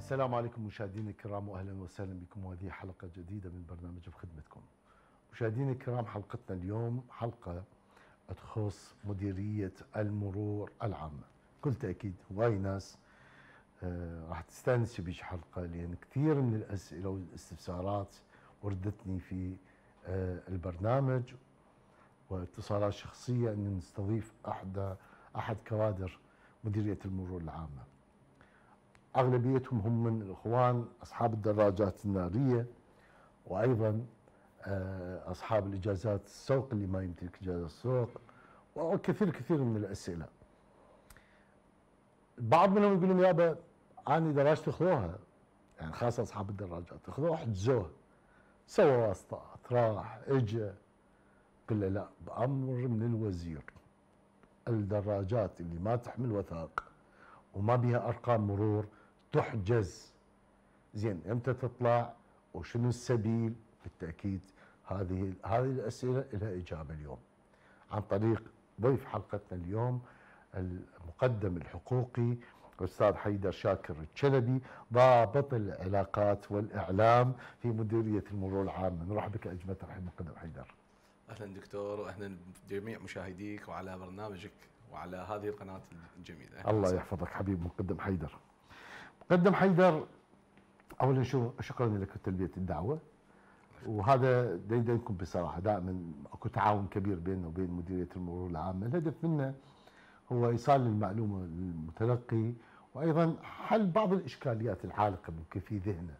السلام عليكم مشاهدينا الكرام واهلا وسهلا بكم وهذه حلقه جديده من برنامج في خدمتكم. مشاهدينا الكرام حلقتنا اليوم حلقه تخص مديريه المرور العامه. بكل تاكيد هواي ناس آه راح تستانس بيش حلقه لان كثير من الاسئله والاستفسارات وردتني في آه البرنامج واتصالات شخصيه ان نستضيف احدى آه، احد كوادر مديريه المرور العامه. اغلبيتهم هم من الاخوان اصحاب الدراجات الناريه وايضا آه، اصحاب الاجازات السوق اللي ما يمتلك اجازه السوق وكثير كثير من الاسئله. بعض منهم يقول لهم يابا اني دراجتي خذوها يعني خاصه اصحاب الدراجات خذوها حجزوها سوى واسطات راح اجى قل لا بامر من الوزير الدراجات اللي ما تحمل وثائق وما بها ارقام مرور تحجز زين امتى تطلع وشنو السبيل بالتاكيد هذه هذه الاسئله لها اجابه اليوم عن طريق ضيف حلقتنا اليوم المقدم الحقوقي الاستاذ حيدر شاكر الشلبي ضابط العلاقات والاعلام في مديريه المرور العام نرحب بك اجمل ترحيب مقدم حيدر اهلا دكتور واهلا بجميع مشاهديك وعلى برنامجك وعلى هذه القناه الجميله الله يحفظك حبيب مقدم حيدر قدم حيدر اولا شو شكرا لك لتلبيه الدعوه وهذا دايما بصراحه دائما اكو تعاون كبير بيننا وبين مديريه المرور العامه، الهدف منه هو ايصال المعلومه للمتلقي وايضا حل بعض الاشكاليات العالقه ممكن في ذهنه.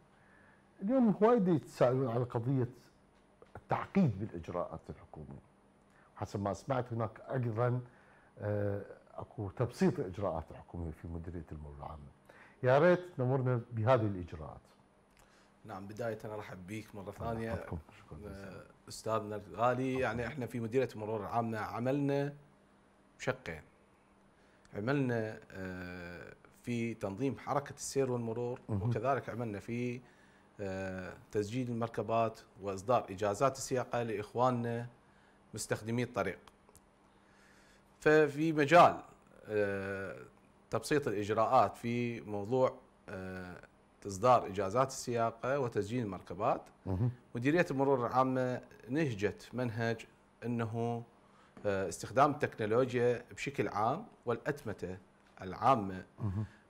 اليوم وايد يتساءلون على قضيه التعقيد بالاجراءات الحكوميه. حسب ما سمعت هناك ايضا آه، اكو تبسيط الاجراءات الحكوميه في مديريه المرور العامه. يا ريت نمرنا بهذه الإجراءات نعم بداية أنا أرحب بك مرة ثانية شكرا آه، أستاذنا الغالي يعني إحنا في مديرية المرور العامة عملنا شقين عملنا آه، في تنظيم حركة السير والمرور وكذلك عملنا في آه، تسجيل المركبات وإصدار إجازات السياقة لإخواننا مستخدمي الطريق ففي مجال تبسيط الإجراءات في موضوع آه، إصدار إجازات السياقة وتسجيل المركبات مديرية المرور العامة نهجت منهج أنه آه، استخدام التكنولوجيا بشكل عام والأتمتة العامة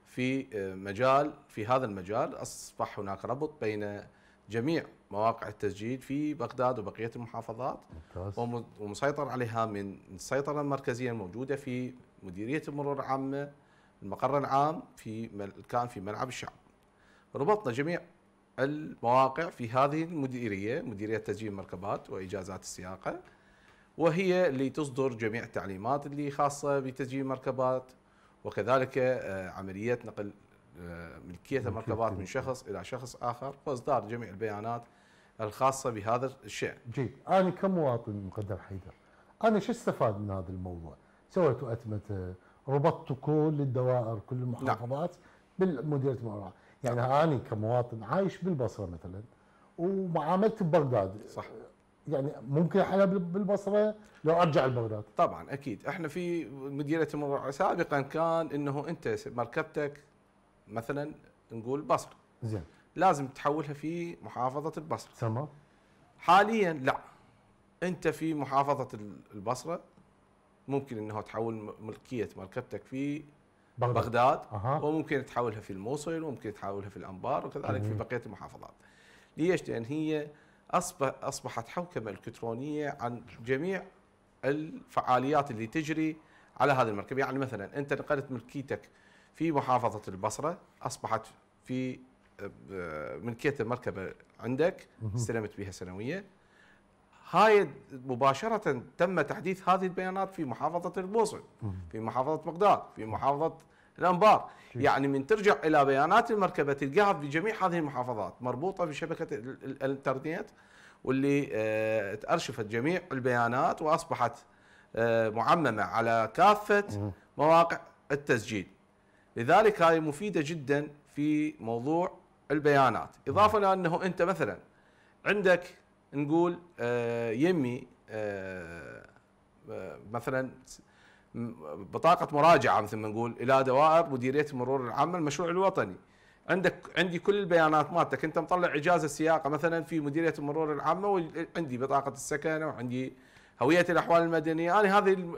في آه، مجال في هذا المجال أصبح هناك ربط بين جميع مواقع التسجيل في بغداد وبقية المحافظات ومسيطر عليها من السيطرة المركزية الموجودة في مديرية المرور العامة المقر العام في كان في ملعب الشعب ربطنا جميع المواقع في هذه المديرية مديرية تسجيل المركبات وإجازات السياقة وهي اللي تصدر جميع التعليمات اللي خاصة بتسجيل المركبات وكذلك آه، عملية نقل آه، ملكية المركبات من شخص إلى شخص آخر وإصدار جميع البيانات الخاصة بهذا الشأن جيد أنا كمواطن مقدر حيدر أنا شو استفاد من هذا الموضوع سويت أتمتة آه، ربطت كل الدوائر كل المحافظات نعم. بمديريه المراه يعني انا كمواطن عايش بالبصره مثلا ومعاملت ببغداد صح يعني ممكن احنا بالبصره لو ارجع لبغداد طبعا اكيد احنا في مديريه المراه سابقا كان انه انت مركبتك مثلا نقول بصره زين لازم تحولها في محافظه البصره تمام حاليا لا انت في محافظه البصره ممكن انه تحول ملكيه مركبتك في بغداد, بغداد. أه. وممكن تحولها في الموصل وممكن تحولها في الانبار وكذلك في بقيه المحافظات. ليش؟ لان هي اصبح اصبحت حوكمه الكترونيه عن جميع الفعاليات اللي تجري على هذه المركبه، يعني مثلا انت نقلت ملكيتك في محافظه البصره اصبحت في آه، ملكيه المركبه عندك استلمت بها سنويه هاي مباشرة تم تحديث هذه البيانات في محافظة البوصل في محافظة بغداد في محافظة الأنبار يعني من ترجع إلى بيانات المركبة تلقاها في جميع هذه المحافظات مربوطة بشبكة الإنترنت واللي آه، تأرشفت جميع البيانات وأصبحت آه، معممة على كافة مواقع التسجيل لذلك هاي مفيدة جدا في موضوع البيانات إضافة لأنه أنت مثلا عندك نقول آه، يمي آه، مثلا بطاقه مراجعه مثل ما نقول الى دوائر مديريه المرور العامه المشروع الوطني عندك عندي كل البيانات مالتك انت مطلع اجازه سياقه مثلا في مديريه المرور العامه وعندي بطاقه السكن وعندي هويه الاحوال المدنيه انا هذه الـ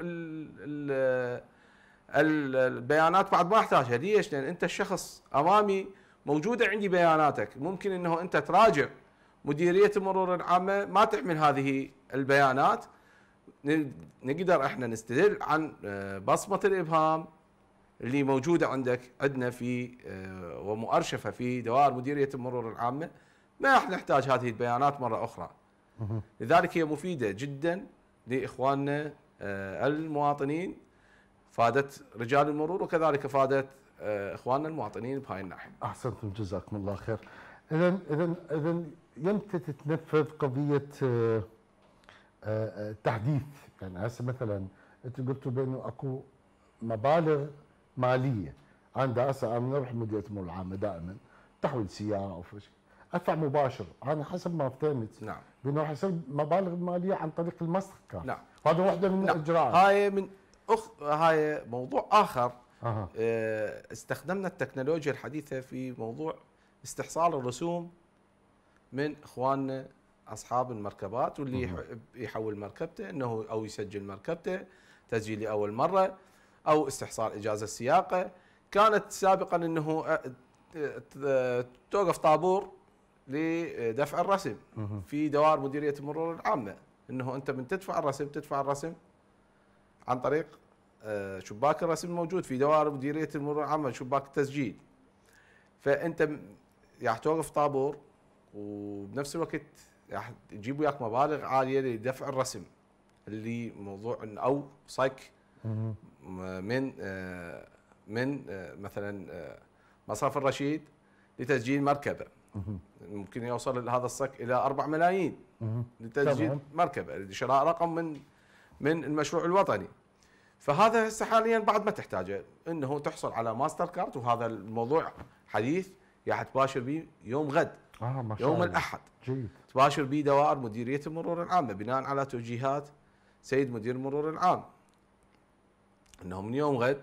الـ البيانات بعد ما احتاجها ليش؟ لان انت الشخص امامي موجوده عندي بياناتك ممكن انه انت تراجع مديريه المرور العامه ما تحمل هذه البيانات نقدر احنا نستدل عن آه، بصمه الابهام اللي موجوده عندك عندنا في آه، ومؤرشفه في دوائر مديريه المرور العامه ما راح نحتاج هذه البيانات مره اخرى. لذلك هي مفيده جدا لاخواننا آه، المواطنين فادت رجال المرور وكذلك فادت اخواننا المواطنين بهاي الناحيه. احسنتم جزاكم الله خير. اذا اذا اذا يمتى تتنفذ قضيه التحديث آه، آه، يعني هسه مثلا انت قلتوا بانه اكو مبالغ ماليه عندها هسه انا نروح مديريه الامور العامه دائما تحويل سياره او شيء ادفع مباشر انا حسب ما فهمت نعم بانه راح يصير مبالغ ماليه عن طريق الماستر كارد نعم وهذا واحده من نعم. الاجراءات هاي من أخ... هاي موضوع اخر أه. استخدمنا التكنولوجيا الحديثه في موضوع استحصال الرسوم من اخواننا اصحاب المركبات واللي يحول مركبته انه او يسجل مركبته تسجيل لاول مره او استحصال اجازه السياقه كانت سابقا انه توقف طابور لدفع الرسم في دوائر مديريه المرور العامه انه انت من تدفع الرسم تدفع الرسم عن طريق آه، شباك الرسم الموجود في دوائر مديريه المرور العامه شباك التسجيل فانت راح توقف طابور وبنفس الوقت راح تجيب وياك مبالغ عاليه لدفع الرسم اللي موضوع او صك من آه، من آه، مثلا آه، مصرف الرشيد لتسجيل مركبه ممكن يوصل هذا الصك الى 4 ملايين لتسجيل مركبه لشراء رقم من من المشروع الوطني فهذا هسه حاليا بعد ما تحتاجه انه تحصل على ماستر كارد وهذا الموضوع حديث يا حتباشر به يوم غد آه ما شاء يوم الله. الأحد جيد تباشر به دوائر مديرية المرور العامة بناء على توجيهات سيد مدير المرور العام أنه من يوم غد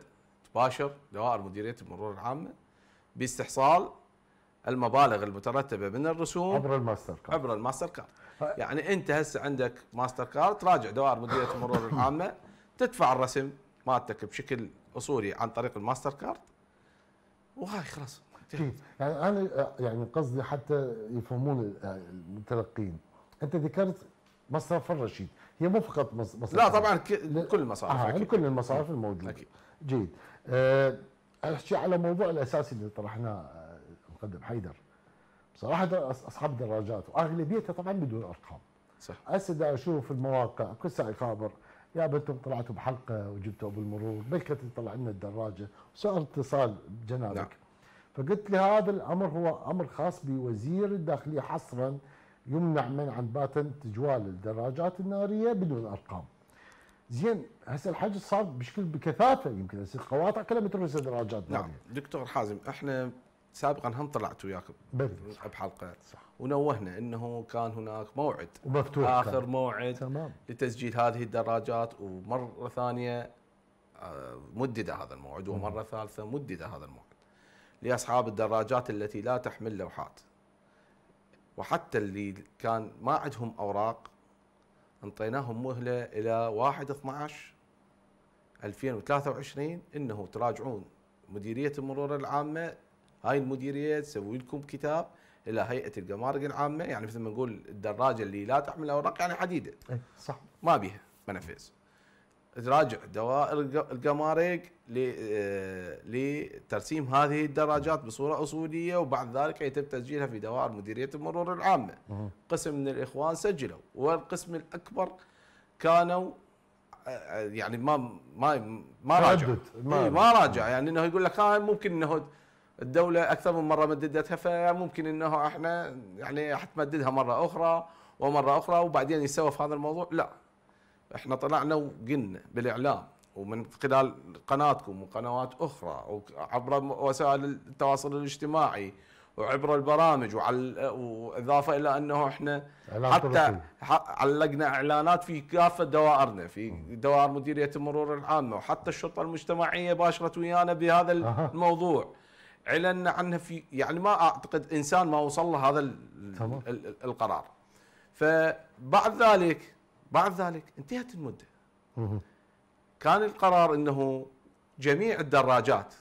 تباشر دوائر مديرية المرور العامة باستحصال المبالغ المترتبة من الرسوم عبر الماستر كارد عبر الماستر كارد يعني أنت هسه عندك ماستر كارد تراجع دوائر مديرية المرور العامة تدفع الرسم مالتك بشكل أصولي عن طريق الماستر كارد وهاي خلاص اكيد يعني انا يعني قصدي حتى يفهمون المتلقين انت ذكرت مصرف الرشيد هي مو فقط مصرف لا طبعا كل المصارف آه أكيد. كل المصارف الموجوده اكيد جيد أه احكي على موضوع الاساسي اللي طرحناه آه، مقدم حيدر بصراحه اصحاب الدراجات واغلبيتها طبعا بدون ارقام صح هسه اشوف المواقع كل ساعه يخابر يا بنتم طلعتوا بحلقه وجبتوا ابو المرور بلكت طلع لنا الدراجه وصار اتصال بجنابك نعم. فقلت لي هذا الامر هو امر خاص بوزير الداخليه حصرا يمنع منعا عن باتا تجوال الدراجات الناريه بدون ارقام. زين هسه الحجز صار بشكل بكثافه يمكن هسه قواطع كلها هسه دراجات نعم نارية. دكتور حازم احنا سابقا هم طلعت وياك بحلقه صح ونوهنا انه كان هناك موعد ومفتوح اخر كان. موعد تمام. لتسجيل هذه الدراجات ومره ثانيه آه، مدد هذا الموعد ومره ثالثه مدد هذا الموعد لأصحاب الدراجات التي لا تحمل لوحات وحتى اللي كان ما عندهم أوراق انطيناهم مهلة إلى 1 12 2023 انه تراجعون مديريه المرور العامه هاي المديريه تسوي لكم كتاب الى هيئه الجمارك العامه يعني مثل ما نقول الدراجه اللي لا تحمل اوراق يعني حديده إيه، صح ما بيها منافذ تراجع دوائر القماريق آه، لترسيم هذه الدراجات بصوره اصوليه وبعد ذلك يتم تسجيلها في دوائر مديريه المرور العامه. قسم من الاخوان سجلوا والقسم الاكبر كانوا آه، يعني ما ما ما راجع ما, ما إيه، راجع يعني انه يقول لك ها آه، ممكن انه الدوله اكثر من مره مددتها فممكن انه احنا يعني حتمددها مره اخرى ومره اخرى وبعدين يسوى في هذا الموضوع لا احنا طلعنا وقلنا بالاعلام ومن خلال قناتكم وقنوات اخرى وعبر وسائل التواصل الاجتماعي وعبر البرامج وعلى واضافه الى انه احنا حتى علقنا اعلانات في كافه دوائرنا في دوائر مديريه المرور العامه وحتى الشرطه المجتمعيه باشرت ويانا بهذا الموضوع اعلنا عنها في يعني ما اعتقد انسان ما وصل له هذا القرار فبعد ذلك بعد ذلك انتهت المدة كان القرار أنه جميع الدراجات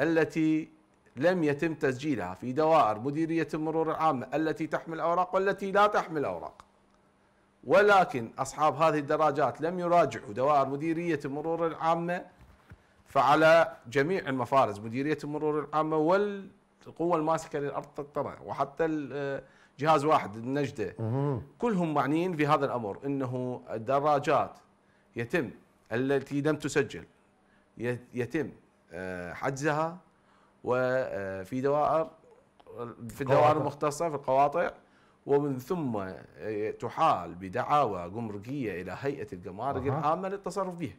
التي لم يتم تسجيلها في دوائر مديرية المرور العامة التي تحمل أوراق والتي لا تحمل أوراق ولكن أصحاب هذه الدراجات لم يراجعوا دوائر مديرية المرور العامة فعلى جميع المفارز مديرية المرور العامة والقوة الماسكة للأرض تقطرع وحتى جهاز واحد النجده كلهم معنيين في هذا الامر انه الدراجات يتم التي لم تسجل يتم آه، حجزها وفي آه، دوائر في الدوائر المختصه في القواطع ومن ثم آه، تحال بدعاوى جمركيه الى هيئه الجمارك أه. العامه للتصرف بها.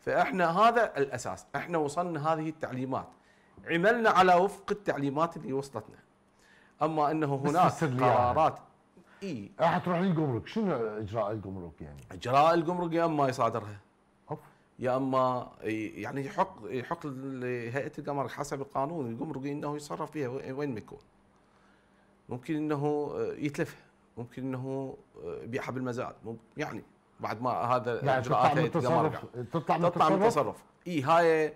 فاحنا هذا الاساس، احنا وصلنا هذه التعليمات، عملنا على وفق التعليمات اللي وصلتنا. اما انه هناك يعني. قرارات اي راح تروح للجمرك شنو اجراء الجمرك يعني؟ اجراء الجمرك يا اما يصادرها أوف. يا اما يعني يحق يحق لهيئه الجمرك حسب القانون الجمركي انه يتصرف فيها وين ما يكون. ممكن انه يتلفها، ممكن انه يبيعها بالمزاد، يعني بعد ما هذا يعني تطلع من التصرف تطلع من التصرف اي هاي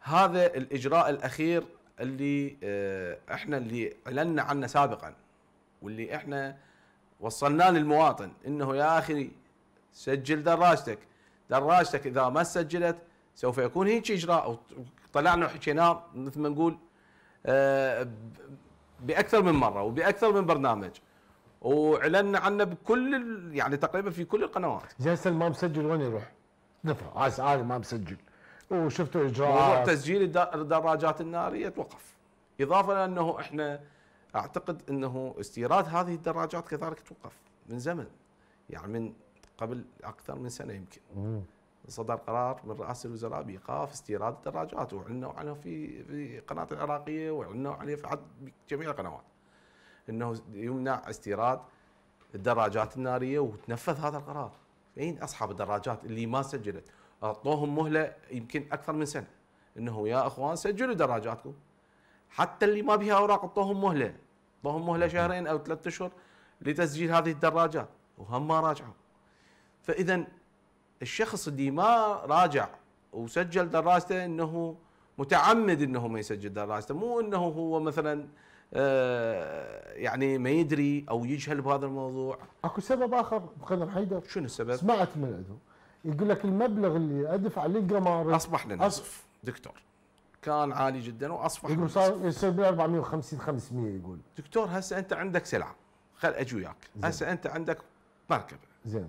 هذا الاجراء الاخير اللي آه، احنا اللي اعلنا عنه سابقا واللي احنا وصلناه للمواطن انه يا اخي سجل دراجتك دراجتك اذا ما سجلت سوف يكون هيك اجراء طلعنا وحكيناه مثل ما نقول آه، باكثر من مره وباكثر من برنامج واعلنا عنه بكل يعني تقريبا في كل القنوات. زين ما مسجل وين يروح؟ دفع عايز ما مسجل. وشفتوا اجراءات موضوع تسجيل الدراجات الناريه توقف اضافه لانه احنا اعتقد انه استيراد هذه الدراجات كذلك توقف من زمن يعني من قبل اكثر من سنه يمكن صدر قرار من رئاسه الوزراء بايقاف استيراد الدراجات واعلنوا عنه في في القناه العراقيه واعلنوا عليه في جميع القنوات انه يمنع استيراد الدراجات الناريه وتنفذ هذا القرار اين اصحاب الدراجات اللي ما سجلت اعطوهم مهله يمكن اكثر من سنه انه يا اخوان سجلوا دراجاتكم حتى اللي ما بها اوراق اعطوهم مهله اعطوهم مهله شهرين او ثلاثة اشهر لتسجيل هذه الدراجات وهم ما راجعوا فاذا الشخص اللي ما راجع وسجل دراجته انه متعمد انه ما يسجل دراجته مو انه هو مثلا آه، يعني ما يدري او يجهل بهذا الموضوع اكو سبب اخر مقدم حيدر شنو السبب؟ سمعت من عنده يقول لك المبلغ اللي ادفع للقمار اصبح لنا اصف دكتور كان عالي جدا واصبح يقول صار يصير ب 450 500 يقول دكتور هسه انت عندك سلعه خل اجي وياك هسه انت عندك مركبه زين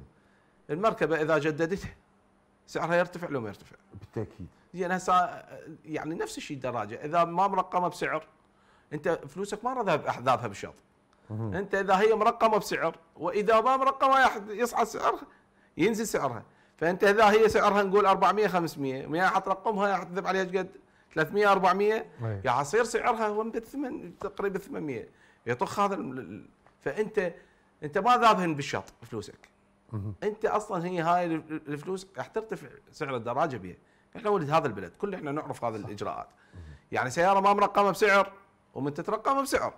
المركبه اذا جددتها سعرها يرتفع لو ما يرتفع بالتاكيد زين يعني هسه يعني نفس الشيء الدراجه اذا ما مرقمه بسعر انت فلوسك ما راح احذافها بالشط انت اذا هي مرقمه بسعر واذا ما مرقمه يصعد سعرها ينزل سعرها فانت اذا هي سعرها نقول 400 500 ويا احط رقمها احذف عليها قد 300 400 يا يصير سعرها هو 8 تقريبا 800 يطخ هذا فانت انت ما ذابهن بالشط فلوسك انت اصلا هي هاي الفلوس راح ترتفع سعر الدراجه بها احنا ولد هذا البلد كل احنا نعرف هذه الاجراءات يعني سياره ما مرقمه بسعر ومن تترقمها بسعر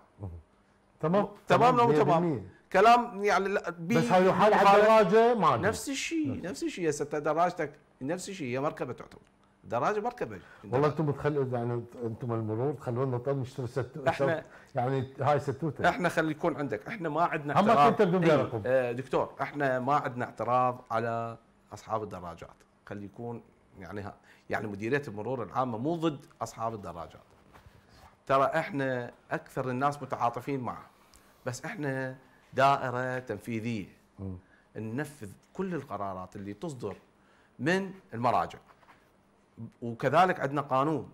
تمام تمام لو تمام كلام يعني بس هاي على الدراجه ما نفس الشيء نفس الشيء هسه دراجتك نفس الشيء هي مركبه تعتبر دراجه مركبه والله انتم بتخلوا يعني انتم المرور تخلونا نشتري ست احنا يعني هاي ستوته احنا خلي يكون عندك احنا ما عندنا اعتراض انت بدون ايه آه، دكتور احنا ما عندنا اعتراض على اصحاب الدراجات خلي يكون يعني ها يعني مديريه المرور العامه مو ضد اصحاب الدراجات ترى احنا اكثر الناس متعاطفين معه بس احنا دائره تنفيذيه ننفذ كل القرارات اللي تصدر من المراجع وكذلك عندنا قانون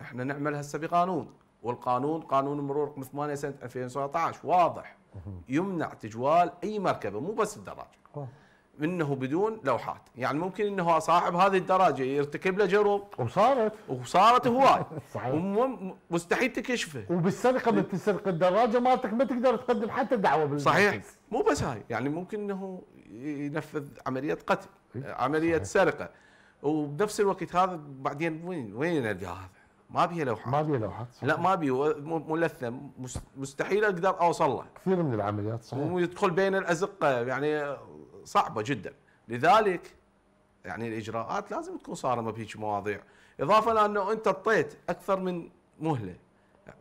احنا نعمل هسه بقانون والقانون قانون المرور رقم 8 سنه 2017 واضح يمنع تجوال اي مركبه مو بس الدراجه منه بدون لوحات يعني ممكن انه صاحب هذه الدراجه يرتكب له جرم وصارت وصارت هواي صحيح مستحيل تكشفه وبالسرقه إيه. بتسرق الدراجه مالتك ما تقدر تقدم حتى دعوه بالمركز. صحيح مو بس هاي يعني ممكن انه ينفذ عمليه قتل عمليه صحيح. سرقه وبنفس الوقت هذا بعدين وين وين نلقى هذا؟ ما بيها لوحات ما بيها لوحات صحيح. لا ما بيه ملثم مستحيل اقدر اوصل له كثير من العمليات صحيح ويدخل بين الازقه يعني صعبه جدا لذلك يعني الاجراءات لازم تكون صارمه بهيك مواضيع اضافه لانه انت اعطيت اكثر من مهله يعني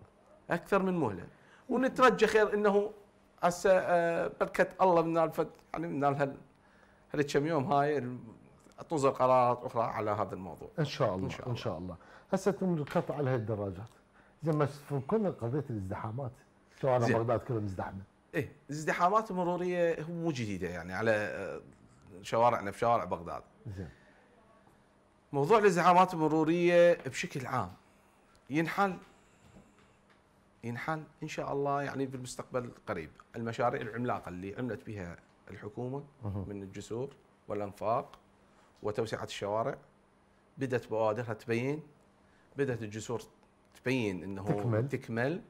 اكثر من مهله ونترجى خير انه هسه آه، بركه الله من الفت يعني من هال هل كم يوم هاي تنزل قرارات اخرى على هذا الموضوع ان شاء الله ان شاء الله, هسه تم القطع على هاي الدراجات زي ما كنا قضيه الازدحامات شوارع بغداد كلها مزدحمه ايه الازدحامات المروريه مو جديده يعني على آه، شوارعنا في شوارع بغداد زين موضوع الازدحامات المروريه بشكل عام ينحل ينحل ان شاء الله يعني في المستقبل القريب المشاريع العملاقه اللي عملت بها الحكومه من الجسور والانفاق وتوسعه الشوارع بدات بوادرها تبين بدات الجسور تبين انه تكمل, تكمل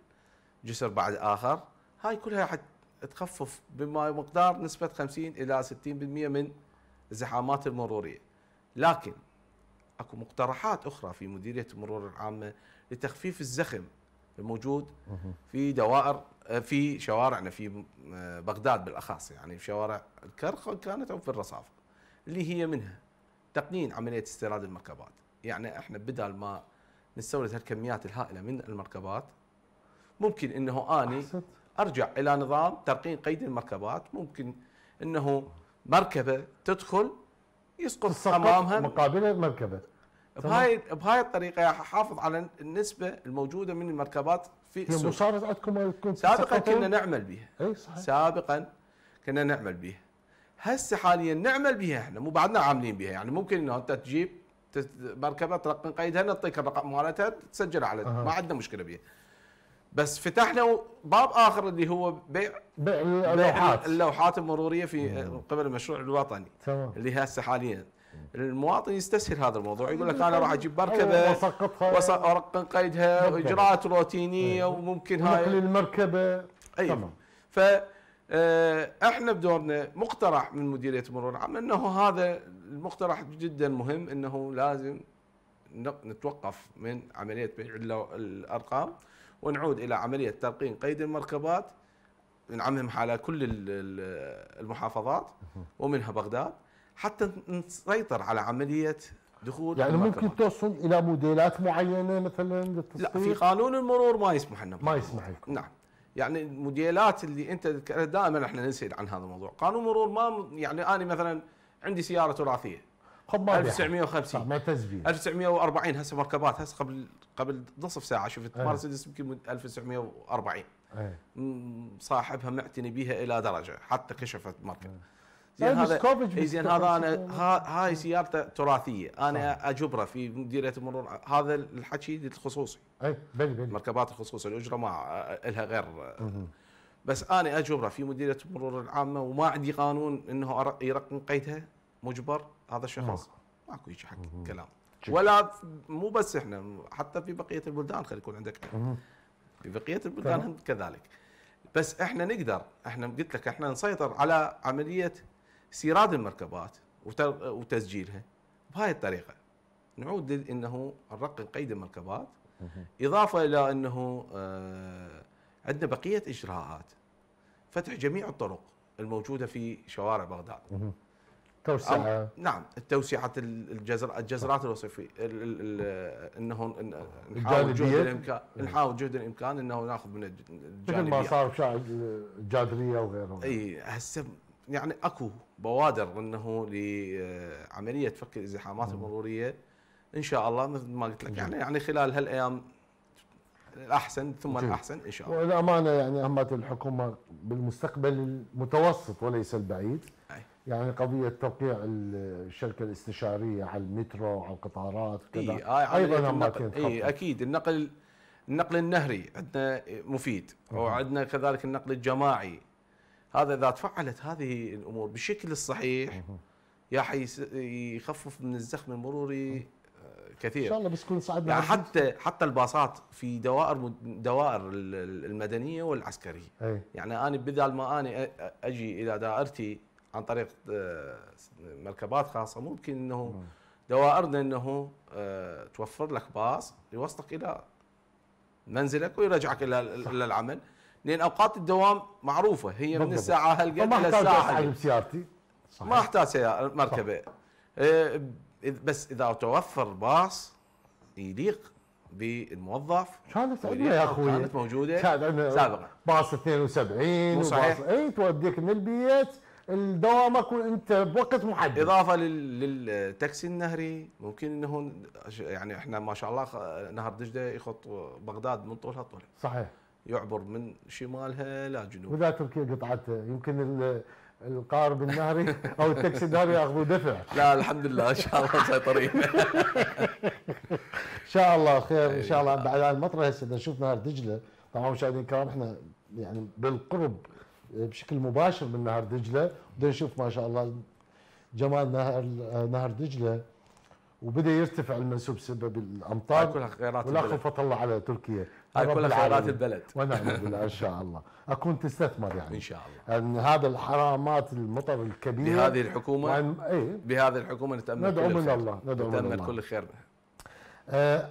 جسر بعد اخر هاي كلها تخفف بمقدار نسبة 50 إلى 60% من الزحامات المرورية لكن اكو مقترحات اخرى في مديريه المرور العامه لتخفيف الزخم الموجود في دوائر في شوارعنا في بغداد بالاخص يعني في شوارع الكرخ كانت او في الرصافه اللي هي منها تقنين عمليه استيراد المركبات يعني احنا بدل ما نستورد هالكميات الهائله من المركبات ممكن انه اني ارجع الى نظام ترقيم قيد المركبات ممكن انه مركبه تدخل يسقط امامها مقابل مركبه بهاي بهاي الطريقه احافظ على النسبه الموجوده من المركبات في السوق صارت عندكم سابقا كنا نعمل بها اي صحيح سابقا كنا نعمل بها هسه حاليا نعمل بها احنا مو بعدنا عاملين بها يعني ممكن انه انت تجيب مركبه ترقن قيدها نعطيك الرقم مالتها تسجل على أه. ما عندنا مشكله بها بس فتحنا باب اخر اللي هو بيع بيع اللوحات اللوحات المروريه في من قبل المشروع الوطني تمام اللي هسه حاليا المواطن يستسهل هذا الموضوع يقول لك انا راح اجيب مركبه أيوة، واسقطها وارقن قيدها واجراءات روتينيه وممكن هاي نقل المركبه ايوه ف آه، احنا بدورنا مقترح من مديريه المرور العام انه هذا المقترح جدا مهم انه لازم نتوقف من عمليه بيع الارقام ونعود إلى عملية تلقين قيد المركبات نعمم على كل المحافظات ومنها بغداد حتى نسيطر على عملية دخول يعني المركبات. ممكن توصل إلى موديلات معينة مثلا لا في قانون المرور ما يسمح لنا ما يسمح لكم نعم يعني الموديلات اللي انت دائما احنا نسال عن هذا الموضوع، قانون مرور ما يعني انا مثلا عندي سياره تراثيه خبار 1950 معتز فيه 1940 هسه مركبات هسه قبل قبل نصف ساعه شفت أيه. مرسيدس يمكن 1940 أيه. صاحبها معتني بها الى درجه حتى كشفت مركب أيه. زين طيب، هذا إيه، زين هذا انا هاي سيارته تراثيه انا اجبره في مديريه المرور هذا الحكي الخصوصي اي بلي بلي مركبات الخصوصي الاجره ما لها غير بس انا اجبره في مديريه المرور العامه وما عندي قانون انه يرقم قيدها مجبر هذا الشخص آه. ماكو هيك حكي كلام ولا مو بس احنا حتى في بقيه البلدان خلي يكون عندك في بقيه البلدان كذلك بس احنا نقدر احنا قلت لك احنا نسيطر على عمليه سيراد المركبات وتسجيلها بهاي الطريقه نعود انه نرقي قيد المركبات اضافه الى انه آه، عندنا بقيه اجراءات فتح جميع الطرق الموجوده في شوارع بغداد توسعه نعم توسعه الجزر الجزرات الوصفيه انه نحاول جهد الامكان إيه. نحاول جهد الامكان انه ناخذ من الجانبيه مثل ما صار بشعب الجادريه وغيره اي هسه يعني اكو بوادر انه لعمليه فك الازدحامات المروريه ان شاء الله مثل ما قلت لك يعني يعني خلال هالايام الاحسن ثم جي. الاحسن ان شاء الله. والامانه يعني اهمت الحكومه بالمستقبل المتوسط وليس البعيد. أي. يعني قضية توقيع الشركة الاستشارية على المترو على القطارات كذا إيه آه يعني أيضا النقل إيه أكيد النقل النقل النهري عندنا مفيد وعندنا كذلك النقل الجماعي هذا إذا تفعلت هذه الأمور بالشكل الصحيح يا حي يخفف من الزخم المروري آه، كثير ان شاء الله بس كل صعب يعني حتى حتى الباصات في دوائر دوائر المدنيه والعسكريه أي. يعني انا بدل ما انا اجي الى دائرتي عن طريق آه، مركبات خاصه ممكن انه دوائرنا انه آه، توفر لك باص يوصلك الى منزلك ويرجعك الى الى العمل لان اوقات الدوام معروفه هي من الساعه هالقد الى الساعه ما سيارتي ما احتاج سياره مركبه آه، بس اذا توفر باص يليق بالموظف كانت عندنا يا اخوي كانت موجوده كانت سابقا باص 72 وباص اي توديك من البيت الدوامك وانت بوقت محدد اضافه للتاكسي النهري ممكن انه يعني احنا ما شاء الله نهر دجله يخط بغداد من طولها طوله صحيح يعبر من شمالها الى جنوبها واذا تركيا قطعته يمكن القارب النهري او التاكسي النهري ياخذوا دفع لا الحمد لله ان شاء الله مسيطرين ان شاء الله خير ان شاء الله أيوة. بعد المطر هسه نشوف نهر دجله طبعا مشاهدينا الكرام احنا يعني بالقرب بشكل مباشر من نهر دجله بدنا نشوف ما شاء الله جمال نهر نهر دجله وبدا يرتفع المنسوب بسبب الامطار كلها خيرات والاخ الله على تركيا هاي كلها خيرات البلد ونعم بالله ان شاء الله اكون تستثمر يعني ان شاء الله ان يعني هذا الحرامات المطر الكبير بهذه الحكومه وعن... يعني ايه؟ بهذه الحكومه نتامل ندعو من الله ندعو من الله نتامل كل خير آه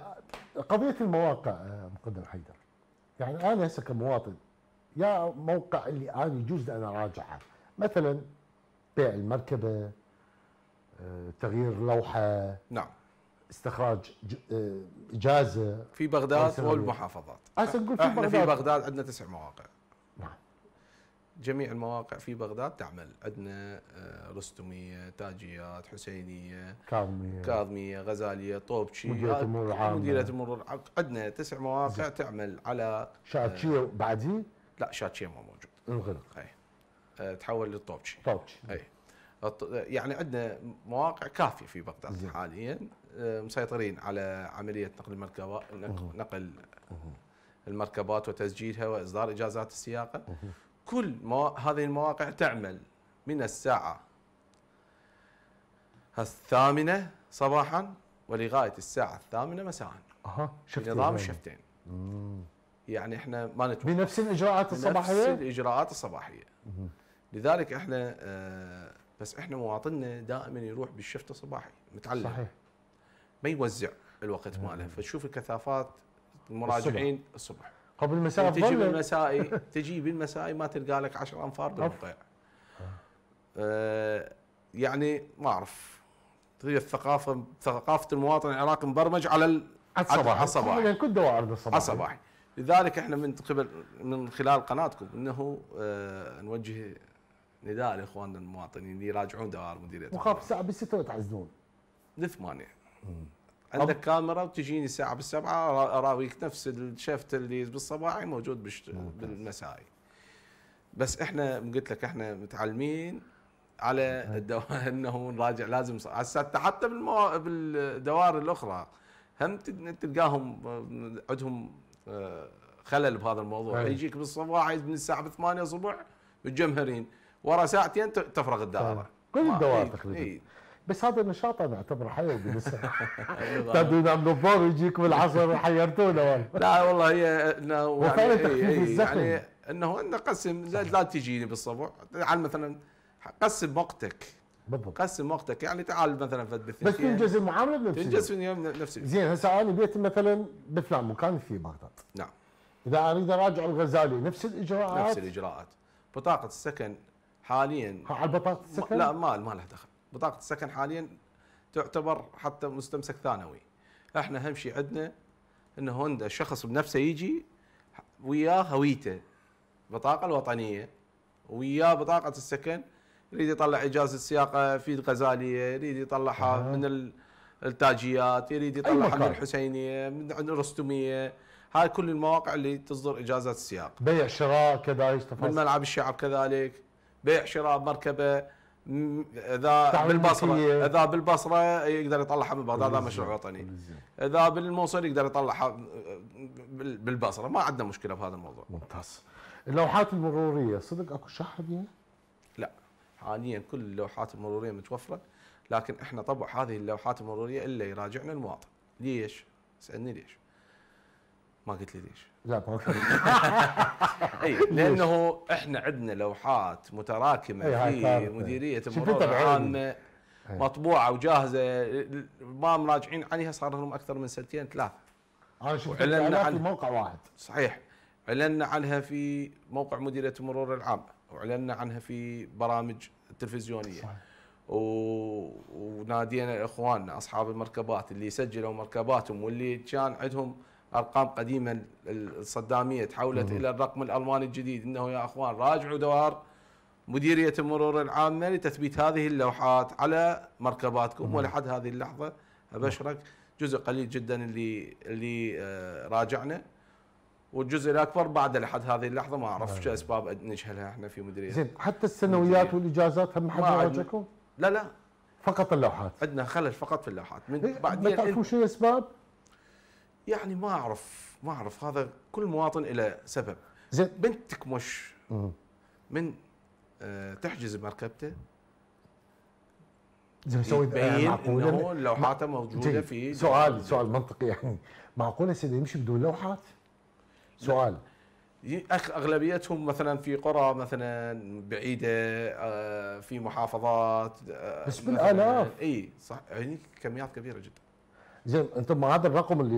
قضيه المواقع آه، مقدم حيدر يعني انا هسه كمواطن يا موقع اللي انا يجوز انا راجعه مثلا بيع المركبه آه، تغيير لوحه نعم استخراج آه، اجازه في بغداد والمحافظات هسه نقول في احنا بغداد. في بغداد عندنا تسع مواقع نعم جميع المواقع في بغداد تعمل عندنا آه، رستميه تاجيات حسينيه كاظميه كاظميه غزاليه طوبشي مديريه المرور العامه مديريه امور عندنا تسع مواقع زي. تعمل على شاكشيه بعدين لا شاتشي مو موجود انغلق اي آه، تحول للطوبشي طوبشي اي يعني عندنا مواقع كافيه في بغداد حاليا آه، مسيطرين على عمليه نقل المركبات نقل المركبات وتسجيلها واصدار اجازات السياقه كل مو... هذه المواقع تعمل من الساعه الثامنه صباحا ولغايه الساعه الثامنه مساء اها شفتين نظام الشفتين يعني احنا ما نتوقف بنفس الاجراءات الصباحيه؟ بنفس الاجراءات الصباحيه. لذلك احنا آه بس احنا مواطننا دائما يروح بالشفت الصباحي متعلم صحيح ما يوزع الوقت ماله فتشوف الكثافات المراجعين الصبح, الصبح. قبل يعني المساء تجي بالمسائي تجي بالمسائي ما تلقى لك 10 انفار بالموقع آه يعني ما اعرف تدري الثقافه ثقافه المواطن العراقي مبرمج على على الصباح على الصباح كل دوائر الصباح على الصباح لذلك احنا من قبل من خلال قناتكم انه آه نوجه نداء لاخواننا المواطنين اللي يراجعون دوائر مديريه وخاف الساعه بالستة تعزون لثمانية عندك أب... كاميرا وتجيني الساعه بالسبعة اراويك نفس الشفت اللي بالصباحي موجود بالمسائي بس احنا قلت لك احنا متعلمين على الدوائر انه نراجع لازم حتى حتى بالدوائر الاخرى هم تلقاهم آه، عندهم آه، خلل بهذا الموضوع أي. يجيك بالصباح من الساعه 8 الصبح متجمهرين ورا ساعتين تفرغ الدائره طيب. كل الدوائر إيه، تقريبا إيه. بس هذا النشاط انا اعتبره حيوي بالنسبه تبدو من الظهر يجيكم العصر حيرتونا لا والله هي انه وفعلا يعني إيه، تخفيف يعني الزخم يعني انه انه قسم لا, لا تجيني بالصبح مثلا قسم وقتك بالضبط قسم وقتك يعني تعال مثلا فد بس تنجز المعامله بنفس تنجز في اليوم نفس اليوم زين هسه انا بيت مثلا بفلان مكان في بغداد نعم اذا اريد اراجع الغزالي نفس الاجراءات نفس الاجراءات بطاقه السكن حاليا على بطاقه السكن؟ لا ما ما لها دخل بطاقه السكن حاليا تعتبر حتى مستمسك ثانوي احنا اهم شيء عندنا ان هوندا شخص بنفسه يجي وياه هويته بطاقه الوطنيه وياه بطاقه السكن يريد يطلع اجازه سياقه في الغزاليه يريد يطلعها آه. من التاجيات يريد يطلعها أيوة من الحسينيه من الرستميه هاي كل المواقع اللي تصدر اجازات السياق بيع شراء كذا من ملعب الشعب كذلك بيع شراء مركبه اذا بالبصره اذا بالبصره يقدر يطلعها من بغداد هذا مشروع وطني اذا بالموصل يقدر يطلعها بالبصره ما عندنا مشكله في هذا الموضوع ممتاز اللوحات المروريه صدق اكو شح بيها؟ حاليا كل اللوحات المروريه متوفره لكن احنا طبع هذه اللوحات المروريه الا يراجعنا المواطن ليش؟ اسالني ليش؟ ما قلت لي ليش لا ما اي لانه احنا عندنا لوحات متراكمه في مديريه المرور العامه مطبوعه وجاهزه ما مراجعين عليها صار لهم اكثر من سنتين ثلاثه انا شفت اعلانات في موقع واحد صحيح اعلنا عنها في موقع مديريه المرور العام واعلنا عنها في برامج تلفزيونيه و... ونادينا اخواننا اصحاب المركبات اللي سجلوا مركباتهم واللي كان عندهم ارقام قديمه الصداميه تحولت الى الرقم الالماني الجديد انه يا اخوان راجعوا دوار مديريه المرور العامه لتثبيت هذه اللوحات على مركباتكم ولحد هذه اللحظه ابشرك جزء قليل جدا اللي اللي آه، راجعنا والجزء الاكبر بعد لحد هذه اللحظه ما اعرف نعم. شو اسباب نجهلها احنا في مدري زين حتى السنويات والاجازات هم حد واجهكم؟ لا لا فقط اللوحات عندنا خلل فقط في اللوحات من إيه، بعد ما تعرفون يعني شو الاسباب؟ يعني ما اعرف ما اعرف هذا كل مواطن له سبب زين بنت تكمش من أه تحجز مركبته زين سويت بيان انه يعني؟ لوحاته موجوده في سؤال سؤال منطقي يعني معقوله سيدي يمشي بدون لوحات؟ سؤال اغلبيتهم مثلا في قرى مثلا بعيده آه، في محافظات آه، بس بالالاف اي صح يعني كميات كبيره جدا زين انتم مع هذا الرقم اللي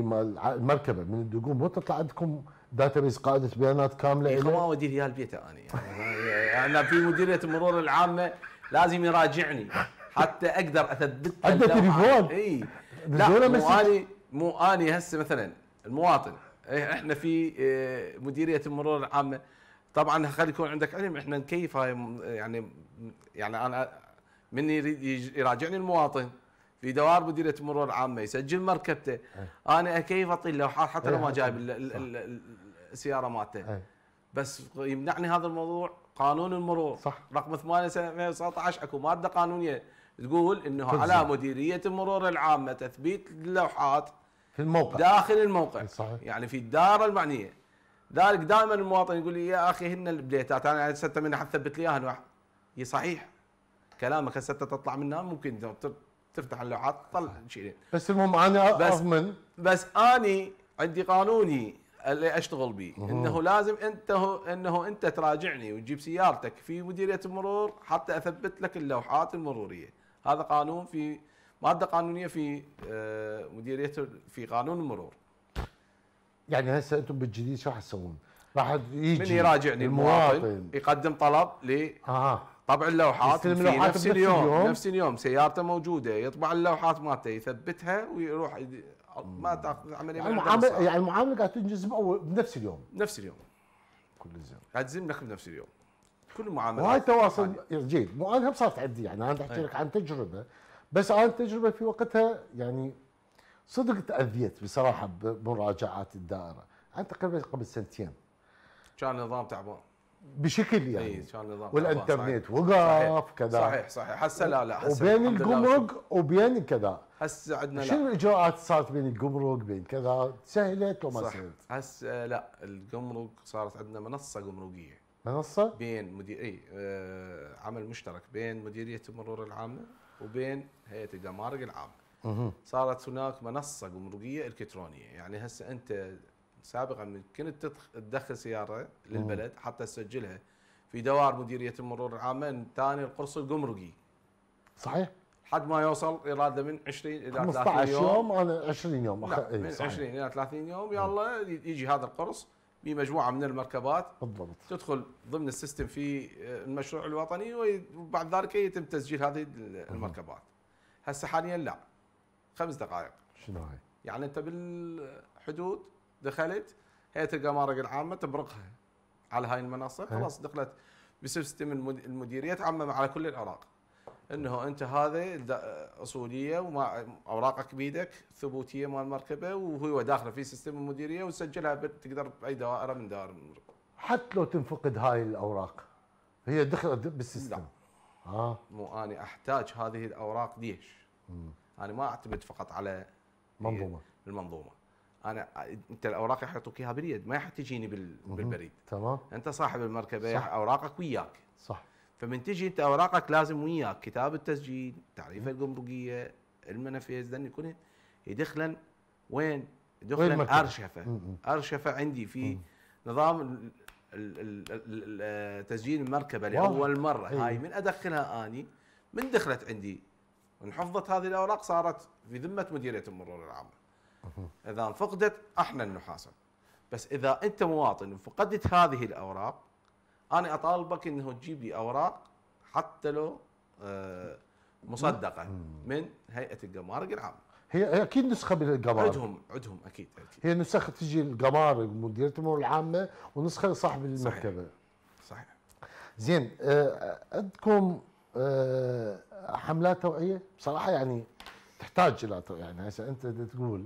المركبه من الدقوم مو تطلع عندكم داتابيز قاعده بيانات كامله إيه ما ودي ريال بيته انا يعني انا في مديريه المرور العامه لازم يراجعني حتى اقدر اثبت عنده تليفون اي لا مو اني مو اني هسه مثلا المواطن إيه، احنا في إيه، مديريه المرور العامه طبعا خلي يكون عندك علم احنا نكيف هاي يعني يعني انا من يراجعني المواطن في دوار مديريه المرور العامه يسجل مركبته أي. انا اكيف اطيل اللوحات حتى لو ما إيه، جايب السياره مالته بس يمنعني هذا الموضوع قانون المرور صح رقم 8 سنه 2019 اكو ماده قانونيه تقول انه على مديريه المرور العامه تثبيت اللوحات في الموقع داخل الموقع صحيح. يعني في الدار المعنيه ذلك دائما المواطن يقول لي يا اخي هن البليتات انا هسه يعني من حثبت لي اياها هي صحيح كلامك هسه تطلع منها ممكن تفتح اللوحات تطلع شيء بس المهم انا بس اضمن بس اني عندي قانوني اللي اشتغل به انه لازم انت انه انت تراجعني وتجيب سيارتك في مديريه المرور حتى اثبت لك اللوحات المروريه هذا قانون في ماده قانونيه في آه، مديريه في قانون المرور يعني هسه انتم بالجديد شو راح تسوون؟ راح يجي من يراجعني المواطن يقدم طلب ل آه. طبع اللوحات في نفس اليوم, اليوم نفس اليوم سيارته موجوده يطبع اللوحات مالته يثبتها ويروح ما تاخذ عمليه يعني, يعني المعامله يعني المعامله قاعد تنجز بنفس اليوم نفس اليوم كل زين قاعد تزم بنفس اليوم كل المعاملات وهاي التواصل يعني- جيد مو انا صارت عندي يعني انا بحكي إيه. لك عن تجربه بس انا التجربه في وقتها يعني صدق تاذيت بصراحه بمراجعات الدائره انت تقريبا قبل سنتين كان نظام تعبان بشكل يعني اي كان نظام والانترنت وقف كذا صحيح صحيح هسه لا لا هسه وبين الجمرك وبين كذا هسه عندنا شنو الاجراءات صارت بين الجمرك بين كذا سهلت وما سهلت؟ هسه لا الجمرك صارت عندنا منصه جمركيه منصه بين مدير اي آه، عمل مشترك بين مديريه المرور العامه وبين هيئه الجمارك العامه. صارت هناك منصه جمركيه الكترونيه، يعني هسه انت سابقا كنت تدخل سياره للبلد حتى تسجلها في دوار مديريه المرور العامه ثاني القرص الجمركي. صحيح. لحد ما يوصل اراده من 20 الى 30 يوم 15 يوم على 20 يوم لا إيه، من 20 الى 30 يوم يلا يجي هذا القرص بمجموعه من المركبات بالضبط تدخل ضمن السيستم في آه، المشروع الوطني وبعد ذلك يتم تسجيل هذه المركبات هسه حاليا لا خمس دقائق شنو هاي؟ يعني انت بالحدود دخلت هيئه الجمارك العامه تبرقها على هاي المنصه خلاص دخلت بسيستم المديريه تعمم على كل العراق انه انت هذا اصوليه ومع اوراقك بيدك ثبوتيه مال المركبه وهو داخله في سيستم المديريه وسجلها تقدر باي دائره من دوائر المركبه. حتى لو تنفقد هاي الاوراق هي دخلت بالسيستم. لا. اه مو انا احتاج هذه الاوراق ليش؟ انا ما اعتمد فقط على منظومه المنظومه. انا انت الاوراق يحطوك اياها باليد ما تجيني بالبريد. تمام. انت صاحب المركبه صح. اوراقك وياك. صح. فمن تجي انت اوراقك لازم وياك كتاب التسجيل تعريف الجمركيه المنافذ لان يكون يدخلا وين؟ يدخلا ارشفه ارشفه عندي في نظام تسجيل المركبه لاول مره هاي إيه. من ادخلها اني من دخلت عندي حفظت هذه الاوراق صارت في ذمه مديريه المرور العام اذا فقدت احنا نحاسب بس اذا انت مواطن وفقدت هذه الاوراق انا اطالبك انه تجيب لي اوراق حتى لو آه، مصدقه من هيئه الجمارك العامه هي اكيد نسخه من القمار عندهم عندهم اكيد اكيد هي نسخه تجي القمار مدير الامور العامه ونسخه صاحب المكتبه صحيح, صحيح. زين آه، عندكم آه، حملات توعيه بصراحه يعني تحتاج الى يعني هسه انت تقول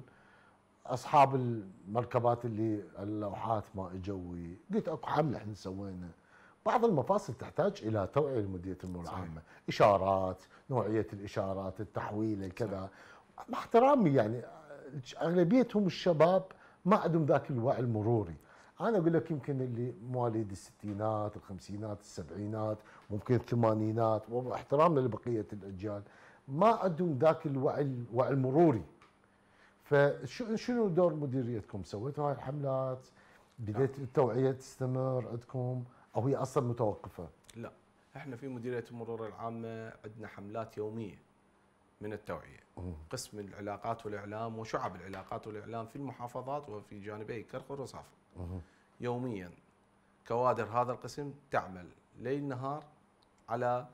اصحاب المركبات اللي اللوحات ما اجوا قلت اكو حمله احنا سوينا بعض المفاصل تحتاج الى توعيه لمديريه الامور العامه، اشارات، نوعيه الاشارات، التحويل، الكذا مع احترامي يعني اغلبيتهم الشباب ما عندهم ذاك الوعي المروري، انا اقول لك يمكن اللي مواليد الستينات، الخمسينات، السبعينات، ممكن الثمانينات، واحترامنا لبقيه الاجيال، ما عندهم ذاك الوعي الوعي المروري. فشنو دور مديريتكم؟ سويتوا هاي الحملات؟ نعم. بديت التوعيه تستمر عندكم؟ او هي اصلا متوقفه؟ لا احنا في مديريه المرور العامه عندنا حملات يوميه من التوعيه قسم العلاقات والاعلام وشعب العلاقات والاعلام في المحافظات وفي جانبي كرخ والرصافه يوميا كوادر هذا القسم تعمل ليل نهار على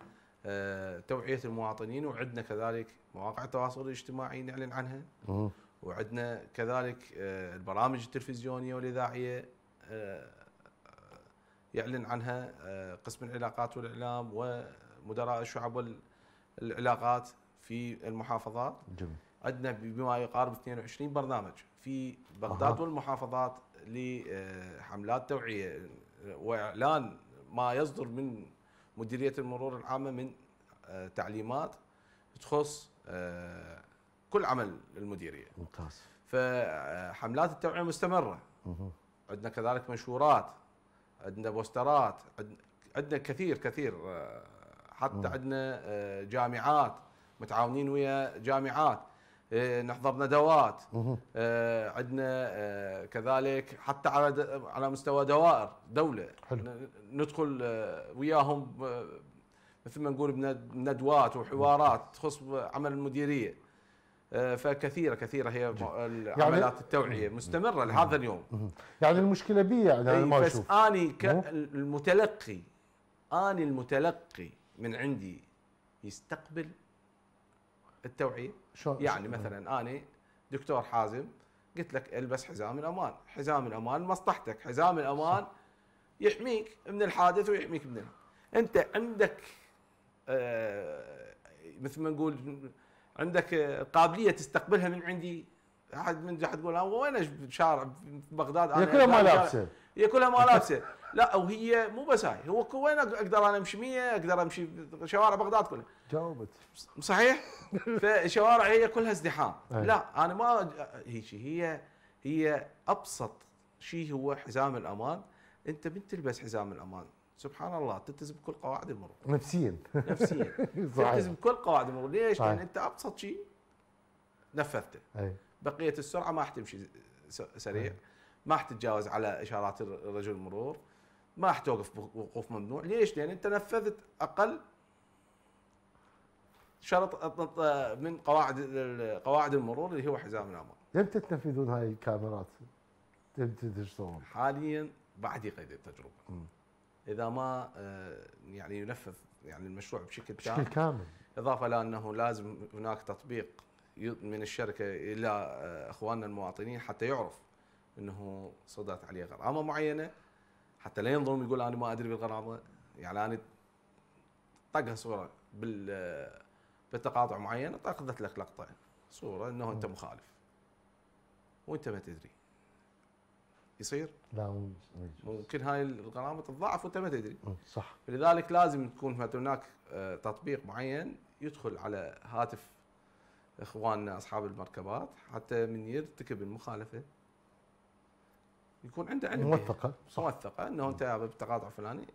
آه، توعيه المواطنين وعندنا كذلك مواقع التواصل الاجتماعي نعلن عنها وعندنا كذلك آه، البرامج التلفزيونيه والاذاعيه آه، يعلن عنها آه، قسم العلاقات والاعلام ومدراء الشعب والعلاقات في المحافظات جميل عندنا بما يقارب 22 برنامج في بغداد والمحافظات لحملات آه، توعيه آه، واعلان ما يصدر من مديريه المرور العامه من تعليمات تخص كل عمل المديريه. ممتاز. فحملات التوعيه مستمره. عندنا كذلك منشورات عندنا بوسترات عندنا كثير كثير آه، حتى عندنا آه، جامعات متعاونين ويا جامعات آه، نحضر ندوات عندنا كذلك حتى على على مستوى دوائر دوله حلو. ندخل وياهم مثل ما نقول بندوات وحوارات تخص عمل المديريه آه، فكثيره كثيره هي عمليات يعني التوعيه مستمره لهذا اليوم يعني المشكله بي يعني انا ما بس اني المتلقي اني المتلقي من عندي يستقبل التوعيه شو يعني شو مثلا اني دكتور حازم قلت لك البس حزام الامان حزام الامان مصلحتك حزام الامان يحميك من الحادث ويحميك من انت عندك آه مثل ما نقول عندك قابليه تستقبلها من عندي احد من تقول آه، وين شارع بغداد هي كلها ما لابسه هي كلها ما لابسه لا وهي مو بس هاي هو وين اقدر انا امشي 100 اقدر امشي شوارع بغداد كلها جاوبت صحيح فشوارع هي كلها ازدحام لا انا ما هيك هي هي ابسط شيء هو حزام الامان انت من تلبس حزام الامان سبحان الله تلتزم بكل قواعد المرور نفسيا نفسيا تلتزم بكل قواعد المرور ليش؟ لان انت ابسط شيء نفذته بقيه السرعه ما حتمشي سريع ما حتتجاوز على اشارات رجل المرور ما حتوقف وقوف ممنوع ليش؟ لان انت نفذت اقل شرط من قواعد قواعد المرور اللي هو حزام الامان متى تنفذون هاي الكاميرات؟ متى تشتغلون؟ حاليا بعد قيد التجربه م. اذا ما آه، يعني ينفذ يعني المشروع بشكل بشكل كامل اضافه الى انه لازم هناك تطبيق من الشركه الى آه، اخواننا المواطنين حتى يعرف انه صدرت عليه غرامه معينه حتى لا ينظرون يقول انا ما ادري بالغرامه يعني انا طقها صوره بال آه، بتقاطع معين اخذت لك لقطه صوره انه انت مخالف وانت ما تدري يصير؟ لا ممكن, ممكن هاي الغرامه تتضاعف وانت ما تدري صح فلذلك لازم تكون هناك آه، تطبيق معين يدخل على هاتف اخواننا اصحاب المركبات حتى من يرتكب المخالفه يكون عنده علم موثقه صح. موثقه انه انت بالتقاطع الفلاني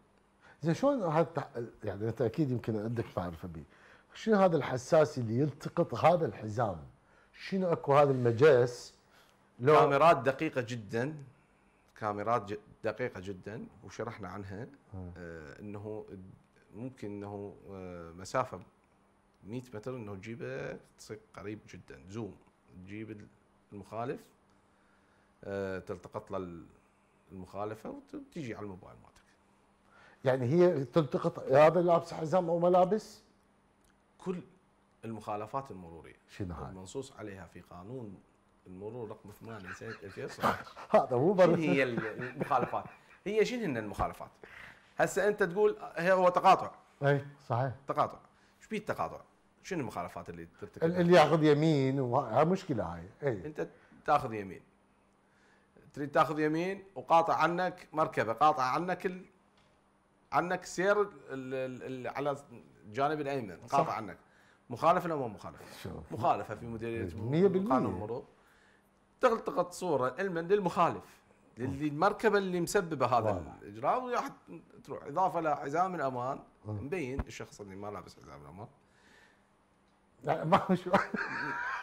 زين شلون هذا يعني انت اكيد يمكن عندك معرفه به شنو هذا الحساس اللي يلتقط هذا الحزام شنو اكو هذا المجاس لو كاميرات دقيقه جدا كاميرات دقيقة جدا وشرحنا عنها آه. آه، انه ممكن انه آه، مسافة 100 متر انه تجيبه تصير قريب جدا زوم تجيب المخالف تلتقط له المخالفة وتجي على الموبايل مالتك يعني هي تلتقط هذا لابس حزام او ملابس كل المخالفات المرورية شنو المنصوص عليها في قانون المرور رقم 8 سنة 2019 هذا هو برد هي المخالفات هي شنو هن المخالفات؟ هسه انت تقول هو تقاطع اي صحيح تقاطع ايش بيه التقاطع؟ شنو المخالفات اللي ترتكبها؟ اللي ياخذ يمين وهاي مشكله هاي اي انت تاخذ يمين تريد تاخذ يمين وقاطع عنك مركبه قاطع عنك ال... عنك سير ال... ال... على الجانب الايمن قاطع عنك مخالفه ولا مو مخالفه؟ مخالفه في مديريه قانون المرور تلتقط صوره علما للمخالف للمركبه اللي مسببه هذا الاجرام وراح تروح اضافه الى حزام الامان آه. مبين الشخص اللي ما لابس حزام الامان ما شو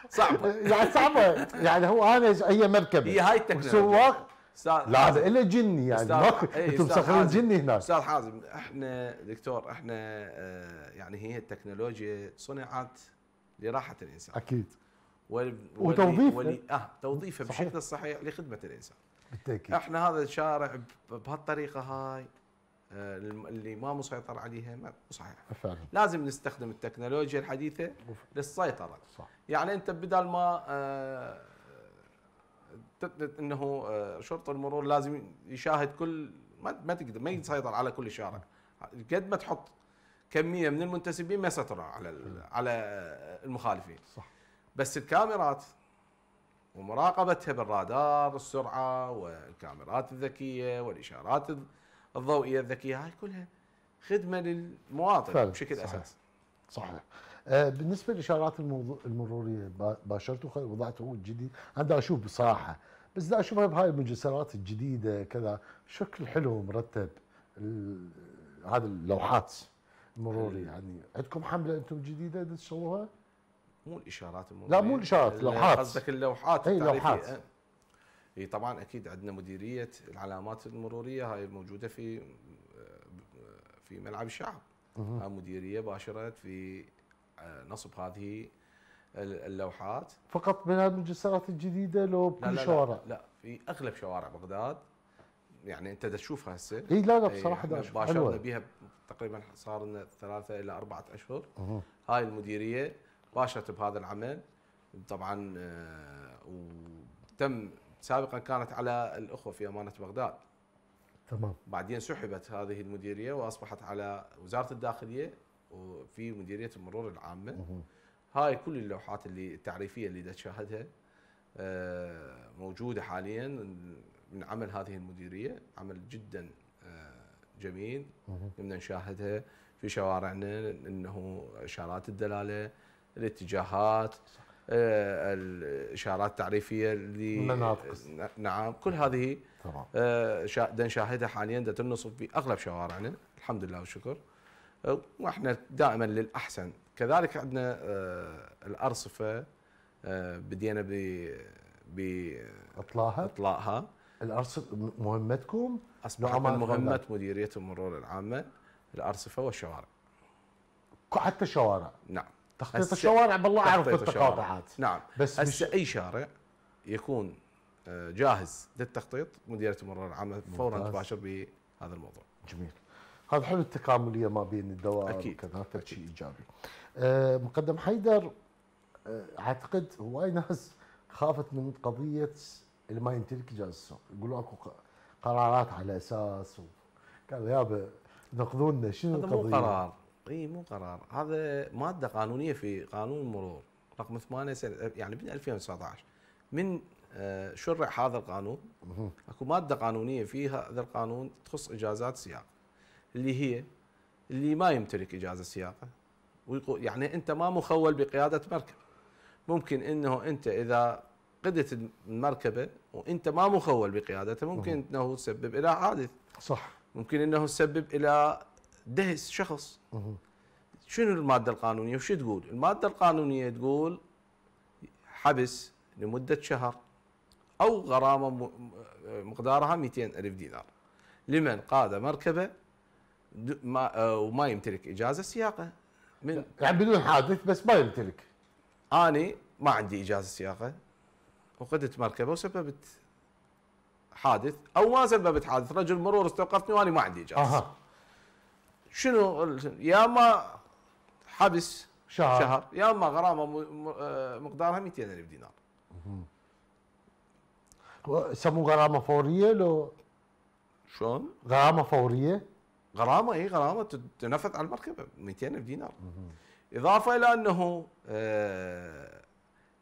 صعبه يعني صعبه يعني هو انا هي مركبه هي هاي التكنولوجيا سواق لا هذا الا جني يعني إيه، انتم مسخرين جني هناك استاذ حازم احنا دكتور احنا آه، يعني هي التكنولوجيا صنعت لراحه الانسان اكيد ولي وتوظيفه ولي اه توظيفه بشكل الصحيح لخدمه الانسان بالتاكيد احنا هذا الشارع بهالطريقه هاي آه، اللي ما مسيطر عليها ما صحيح فعلا لازم نستخدم التكنولوجيا الحديثه للسيطره صح. يعني انت بدل ما آه انه شرط آه، شرطه المرور لازم يشاهد كل ما تقدر ما يسيطر على كل الشارع قد ما تحط كميه من المنتسبين ما يسيطروا على على المخالفين صح بس الكاميرات ومراقبتها بالرادار السرعه والكاميرات الذكيه والاشارات الضوئيه الذكيه هاي كلها خدمه للمواطن فعلا. بشكل صحيح. اساسي. صحيح. آه بالنسبه للاشارات المروريه باشرته وضعت هو جديد انا اشوف بصراحه بس اذا اشوفها بهاي المجسرات الجديده كذا شكل حلو ومرتب هذه اللوحات المروريه يعني عندكم حمله انتم جديده تسووها؟ مو الاشارات لا مو الاشارات لوحات قصدك اللوحات اي لوحات اي طبعا اكيد عندنا مديريه العلامات المروريه هاي موجوده في في ملعب الشعب هاي مديريه باشرت في آه، نصب هذه اللوحات فقط من المجسرات الجديده لو بكل لا لا شوارع لا, لا في اغلب شوارع بغداد يعني انت تشوفها هسه اي لا لا بصراحه باشرنا بها تقريبا صار لنا ثلاثه الى اربعه اشهر هاي المديريه باشرت بهذا العمل طبعا آه، وتم سابقا كانت على الاخوه في امانه بغداد تمام بعدين سحبت هذه المديريه واصبحت على وزاره الداخليه وفي مديريه المرور العامه هاي كل اللوحات اللي التعريفيه اللي تشاهدها آه، موجوده حاليا من عمل هذه المديريه عمل جدا آه، جميل نبدا نشاهدها في شوارعنا انه اشارات الدلاله الاتجاهات آه، الاشارات التعريفيه اللي نعم كل هذه تمام آه، نشاهدها حاليا تنصب في اغلب شوارعنا الحمد لله والشكر آه، واحنا دائما للاحسن كذلك عندنا الارصفه بدينا ب ب اطلاها الارصفه مهمتكم اصبحت من مهمه مديريه المرور العامه الارصفه والشوارع حتى الشوارع نعم تخطيط الشوارع بالله اعرف التقاطعات نعم بس هسه اي شارع يكون آه، جاهز للتخطيط مديريه المرور العامه فورا تباشر بهذا الموضوع جميل هذا حلو التكامليه ما بين الدوائر اكيد شيء ايجابي آه، مقدم حيدر آه، اعتقد هواي ناس خافت من قضيه اللي ما يمتلك جهاز السوق يقولوا اكو قرارات على اساس و... قالوا يابا نقضونا شنو القضيه؟ هذا مو قرار اي مو قرار هذا ماده قانونيه في قانون المرور رقم 8 سنة يعني من 2019 من آه، شرع هذا القانون اكو ماده قانونيه في هذا القانون تخص اجازات سياقه اللي هي اللي ما يمتلك اجازه سياقه يعني انت ما مخول بقياده مركب ممكن انه انت اذا قدت المركبه وانت ما مخول بقيادتها ممكن انه تسبب الى حادث صح ممكن انه تسبب الى دهس شخص شنو الماده القانونيه وش تقول؟ الماده القانونيه تقول حبس لمده شهر او غرامه مقدارها 200 الف دينار لمن قاد مركبه ما آه، وما يمتلك اجازه سياقه من يعني بدون حادث بس ما يمتلك اني ما عندي اجازه سياقه وقدت مركبه وسببت حادث او ما سببت حادث رجل مرور استوقفني وانا ما عندي اجازه أه. شنو يا ما حبس شهر شهر يا اما غرامه آه، مقدارها 200000 دينار سموه غرامه فوريه لو شلون؟ غرامه فوريه غرامه اي غرامه تنفذ على المركبه 200000 دينار مم. اضافه الى انه آه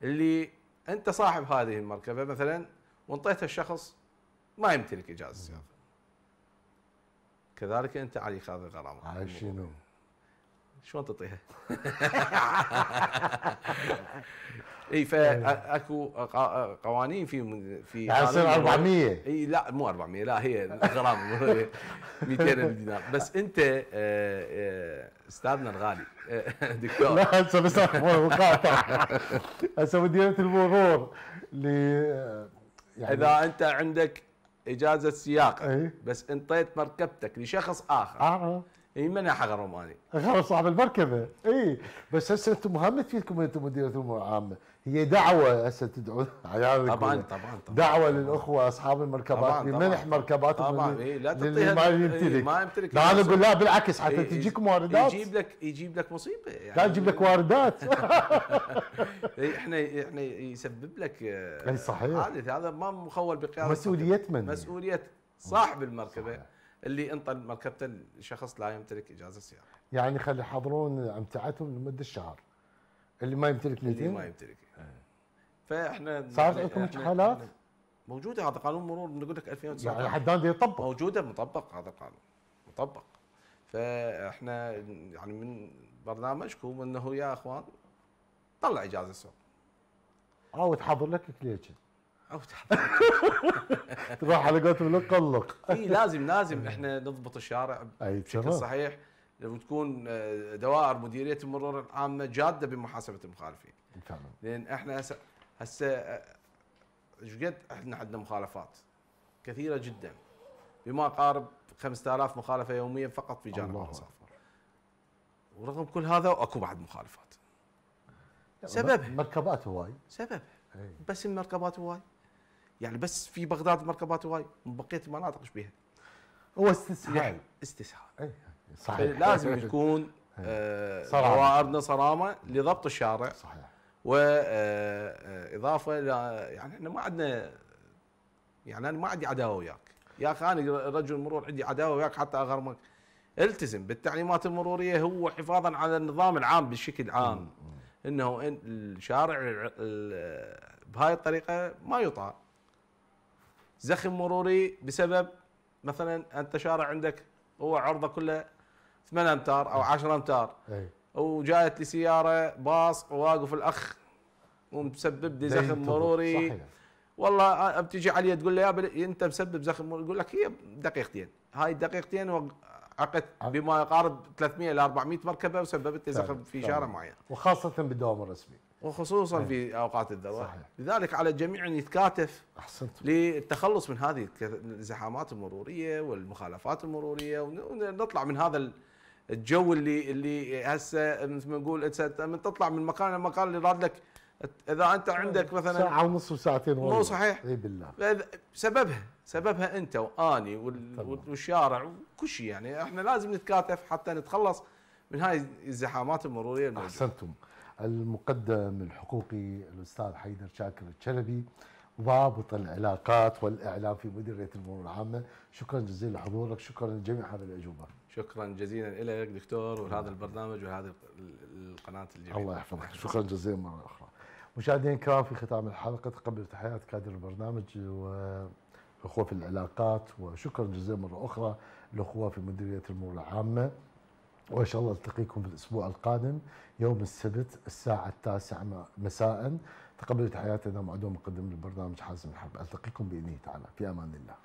اللي انت صاحب هذه المركبه مثلا وانطيتها الشخص ما يمتلك اجازه سياره كذلك انت عليك هذه الغرامه على شنو؟ شلون تعطيها؟ اي فاكو يعني. قوانين في في يعني يصير 400 اي لا مو 400 لا هي غرام 200 دينار بس انت آه، آه، استاذنا الغالي آه، دكتور لا هسه بس هسه ودي المرور ل يعني اذا انت عندك اجازه سياق أي. بس انطيت مركبتك لشخص اخر اه, آه. اي من حغرماني غير صاحب المركبه اي بس هسه انتم مهمت فيكم انتم مديريه الامور العامه هي دعوة هسه تدعو طبعا طبعا دعوة للأخوة أصحاب المركبات بمنح مركبات طبعا إيه لا تعطيها ما إيه، يمتلك ما يمتلك لا أنا أقول لا بالعكس حتى إيه تجيك إيه، واردات يجيب لك يجيب لك مصيبة يعني لا يجيب لك واردات إيه، احنا احنا يسبب لك آه، اي صحيح حادث هذا ما مخول بقيادة مسؤولية من؟ مسؤولية صاحب المركبة صحيح. اللي انطى مركبته لشخص لا يمتلك إجازة سيارة يعني خلي يحضرون أمتعتهم لمدة شهر اللي ما يمتلك اللي ما يمتلك فاحنا صارت عندكم حالات؟ موجوده هذا قانون مرور نقول لك 2019 يعني حد الان يطبق موجوده مطبق هذا القانون مطبق فاحنا يعني من برنامجكم انه يا اخوان طلع اجازه سوق او تحضر لك كليجن او تروح على قولتهم لك قلق اي لازم لازم احنا نضبط الشارع بشكل صحيح تكون آه، دوائر مديريه المرور العامه جاده بمحاسبه المخالفين لان احنا هسه شقد احنا عندنا مخالفات كثيره جدا بما يقارب 5000 مخالفه يوميا فقط في جانب المسافه ورغم كل هذا اكو بعد مخالفات سببها مركبات هواي سببها إيه. بس المركبات هواي يعني بس في بغداد مركبات هواي بقيه المناطق ايش بيها؟ هو استسهال يعني استسهال اي صحيح لازم يكون إيه. آه، صرامه صرامه لضبط الشارع صحيح واضافه آه، آه، الى يعني احنا ما عندنا يعني انا ما عندي عداوه وياك يا اخي انا رجل مرور عندي عداوه وياك حتى اغرمك التزم بالتعليمات المروريه هو حفاظا على النظام العام بشكل عام انه إن الشارع بهاي الطريقه ما يطاع زخم مروري بسبب مثلا انت شارع عندك هو عرضه كله 8 امتار او 10 نعم. امتار أي. وجايت لي سياره باص واقف الاخ ومسبب لي زخم مروري صحيح. والله بتجي علي تقول له يا بل... انت مسبب زخم مروري يقول لك هي دقيقتين هاي الدقيقتين عقدت بما يقارب 300 الى 400 مركبه وسببت لي طيب، زخم في طيب. شارع معين وخاصه بالدوام الرسمي وخصوصا أيه. في اوقات الذروه صحيح. لذلك على الجميع ان يتكاتف احسنت للتخلص من هذه الزحامات المروريه والمخالفات المروريه ونطلع من هذا الجو اللي اللي هسه مثل ما نقول من تطلع من مكان لمكان اللي راد لك اذا انت عندك مثلا ساعه ونص وساعتين مو صحيح اي بالله سببها سببها انت واني والشارع وكل شيء يعني احنا لازم نتكاتف حتى نتخلص من هاي الزحامات المروريه الموجودة. احسنتم المقدم الحقوقي الاستاذ حيدر شاكر الشلبي ضابط العلاقات والاعلام في مديريه المرور العامه شكرا جزيلا لحضورك شكرا لجميع هذه الاجوبه شكرا جزيلا لك دكتور ولهذا البرنامج وهذه القناه الجميله الله يحفظك شكرا جزيلا مره اخرى مشاهدينا الكرام في ختام الحلقه تقبل تحيات كادر البرنامج والاخوه في العلاقات وشكرا جزيلا مره اخرى الاخوه في مديريه الامور العامه وان شاء الله التقيكم في الاسبوع القادم يوم السبت الساعه التاسعه مساء تقبل تحياتنا معدوم مقدم البرنامج حازم الحرب التقيكم باذنه تعالى في امان الله